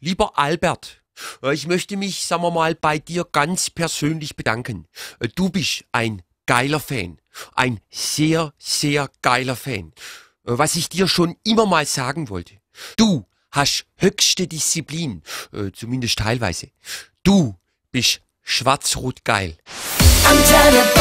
Lieber Albert, äh, ich möchte mich, sagen wir mal, bei dir ganz persönlich bedanken. Äh, du bist ein geiler Fan. Ein sehr, sehr geiler Fan. Äh, was ich dir schon immer mal sagen wollte. Du hast höchste Disziplin. Zumindest teilweise. Du bist schwarz-rot geil. Antenne